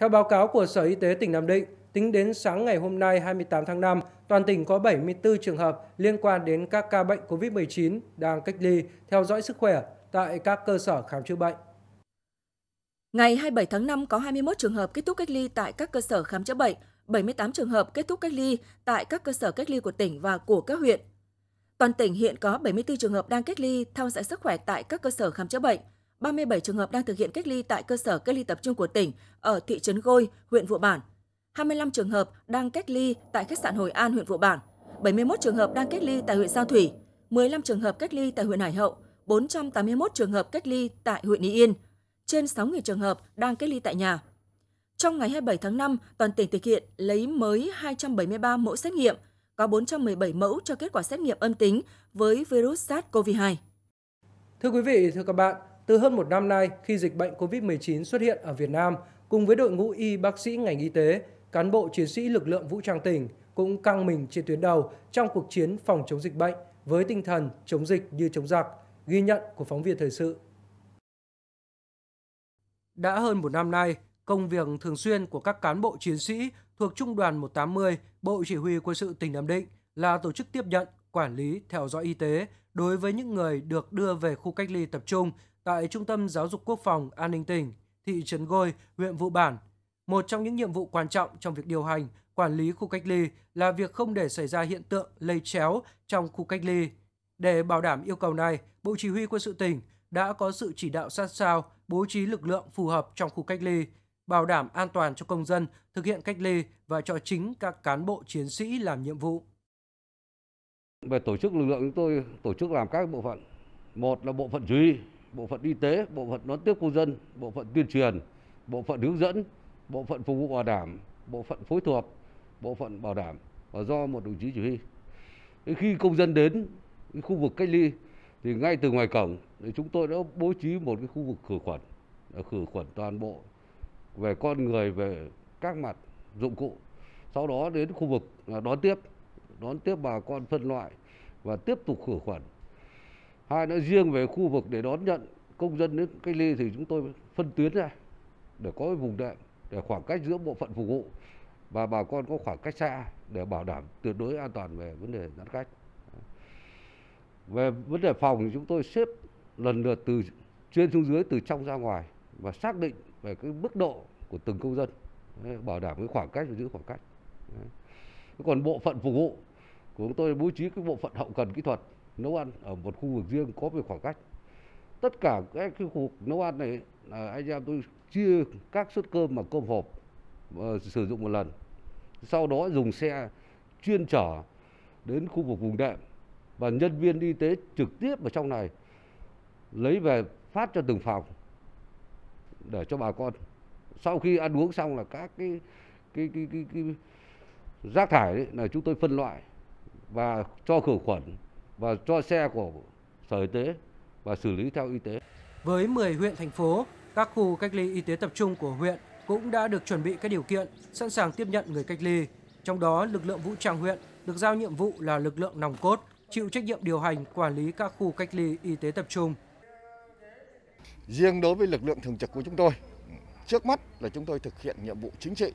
Theo báo cáo của Sở Y tế tỉnh Nam Định, tính đến sáng ngày hôm nay 28 tháng 5, toàn tỉnh có 74 trường hợp liên quan đến các ca bệnh COVID-19 đang cách ly, theo dõi sức khỏe tại các cơ sở khám chữa bệnh. Ngày 27 tháng 5 có 21 trường hợp kết thúc cách ly tại các cơ sở khám chữa bệnh, 78 trường hợp kết thúc cách ly tại các cơ sở cách ly của tỉnh và của các huyện. Toàn tỉnh hiện có 74 trường hợp đang cách ly theo dõi sức khỏe tại các cơ sở khám chữa bệnh, 37 trường hợp đang thực hiện cách ly tại cơ sở cách ly tập trung của tỉnh ở thị trấn Gôi, huyện Vụ Bản. 25 trường hợp đang cách ly tại khách sạn Hội An, huyện Vụ Bản. 71 trường hợp đang cách ly tại huyện Giao Thủy, 15 trường hợp cách ly tại huyện Hải Hậu, 481 trường hợp cách ly tại huyện Y Yên, trên 6.000 trường hợp đang cách ly tại nhà. Trong ngày 27 tháng 5, toàn tỉnh thực hiện lấy mới 273 mẫu xét nghiệm, có 417 mẫu cho kết quả xét nghiệm âm tính với virus SARS-CoV-2. Thưa quý vị, thưa các bạn, từ hơn một năm nay khi dịch bệnh COVID-19 xuất hiện ở Việt Nam, cùng với đội ngũ y bác sĩ ngành y tế, cán bộ chiến sĩ lực lượng vũ trang tỉnh cũng căng mình trên tuyến đầu trong cuộc chiến phòng chống dịch bệnh với tinh thần chống dịch như chống giặc, ghi nhận của phóng viên thời sự. Đã hơn một năm nay, công việc thường xuyên của các cán bộ chiến sĩ thuộc Trung đoàn 180, Bộ Chỉ huy Quân sự tỉnh Nam Định là tổ chức tiếp nhận, quản lý, theo dõi y tế đối với những người được đưa về khu cách ly tập trung tại Trung tâm Giáo dục Quốc phòng An ninh tỉnh, thị trấn Gôi, huyện Vụ Bản. Một trong những nhiệm vụ quan trọng trong việc điều hành, quản lý khu cách ly là việc không để xảy ra hiện tượng lây chéo trong khu cách ly. Để bảo đảm yêu cầu này, Bộ Chỉ huy quân sự tỉnh đã có sự chỉ đạo sát sao, bố trí lực lượng phù hợp trong khu cách ly, bảo đảm an toàn cho công dân thực hiện cách ly và cho chính các cán bộ chiến sĩ làm nhiệm vụ. Về tổ chức lực lượng chúng tôi tổ chức làm các bộ phận. Một là bộ phận chỉ huy bộ phận y tế, bộ phận đón tiếp công dân, bộ phận tuyên truyền, bộ phận hướng dẫn, bộ phận phục vụ bảo đảm, bộ phận phối thuộc, bộ phận bảo đảm và do một đồng chí chỉ huy. Khi công dân đến khu vực cách ly thì ngay từ ngoài cổng thì chúng tôi đã bố trí một cái khu vực khử khuẩn, khử khuẩn toàn bộ về con người, về các mặt dụng cụ. Sau đó đến khu vực đón tiếp, đón tiếp bà con phân loại và tiếp tục khử khuẩn hai nữa riêng về khu vực để đón nhận công dân đến cách ly thì chúng tôi phân tuyến ra để có vùng đệm để khoảng cách giữa bộ phận phục vụ và bà con có khoảng cách xa để bảo đảm tuyệt đối an toàn về vấn đề giãn cách về vấn đề phòng thì chúng tôi xếp lần lượt từ trên xuống dưới từ trong ra ngoài và xác định về cái mức độ của từng công dân bảo đảm cái khoảng cách và giữ khoảng cách còn bộ phận phục vụ của chúng tôi bố trí cái bộ phận hậu cần kỹ thuật nấu ăn ở một khu vực riêng có về khoảng cách tất cả các khu vực nấu ăn này là anh em tôi chia các suất cơm mà cơm hộp uh, sử dụng một lần sau đó dùng xe chuyên chở đến khu vực vùng đệm và nhân viên y tế trực tiếp ở trong này lấy về phát cho từng phòng để cho bà con sau khi ăn uống xong là các cái cái cái cái, cái rác thải ấy, là chúng tôi phân loại và cho khử khuẩn và cho xe của Sở Y tế và xử lý theo y tế. Với 10 huyện thành phố, các khu cách ly y tế tập trung của huyện cũng đã được chuẩn bị các điều kiện sẵn sàng tiếp nhận người cách ly. Trong đó, lực lượng vũ trang huyện được giao nhiệm vụ là lực lượng nòng cốt, chịu trách nhiệm điều hành quản lý các khu cách ly y tế tập trung. Riêng đối với lực lượng thường trực của chúng tôi, trước mắt là chúng tôi thực hiện nhiệm vụ chính trị.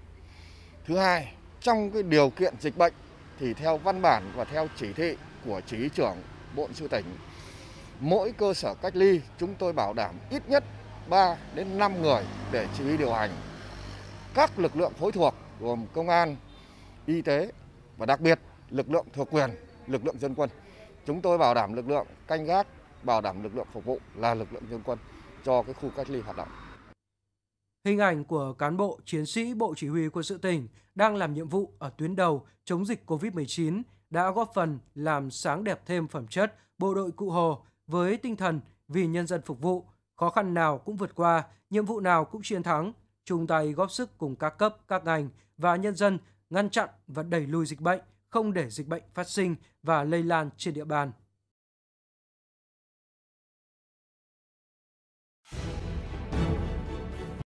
Thứ hai, trong cái điều kiện dịch bệnh thì theo văn bản và theo chỉ thị của chỉ trưởng Bộ Sư tỉnh, mỗi cơ sở cách ly chúng tôi bảo đảm ít nhất 3 đến 5 người để chỉ huy điều hành. Các lực lượng phối thuộc gồm công an, y tế và đặc biệt lực lượng thuộc quyền, lực lượng dân quân. Chúng tôi bảo đảm lực lượng canh gác, bảo đảm lực lượng phục vụ là lực lượng dân quân cho cái khu cách ly hoạt động. Hình ảnh của cán bộ, chiến sĩ Bộ Chỉ huy Quân sự tỉnh đang làm nhiệm vụ ở tuyến đầu chống dịch COVID-19 đã góp phần làm sáng đẹp thêm phẩm chất bộ đội Cụ Hồ với tinh thần vì nhân dân phục vụ, khó khăn nào cũng vượt qua, nhiệm vụ nào cũng chiến thắng, chung tay góp sức cùng các cấp, các ngành và nhân dân ngăn chặn và đẩy lùi dịch bệnh, không để dịch bệnh phát sinh và lây lan trên địa bàn.